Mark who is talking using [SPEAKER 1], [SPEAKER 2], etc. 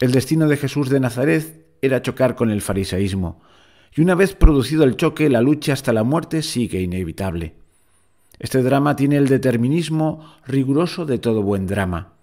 [SPEAKER 1] El destino de Jesús de Nazaret era chocar con el fariseísmo, y una vez producido el choque, la lucha hasta la muerte sigue inevitable. Este drama tiene el determinismo riguroso de todo buen drama.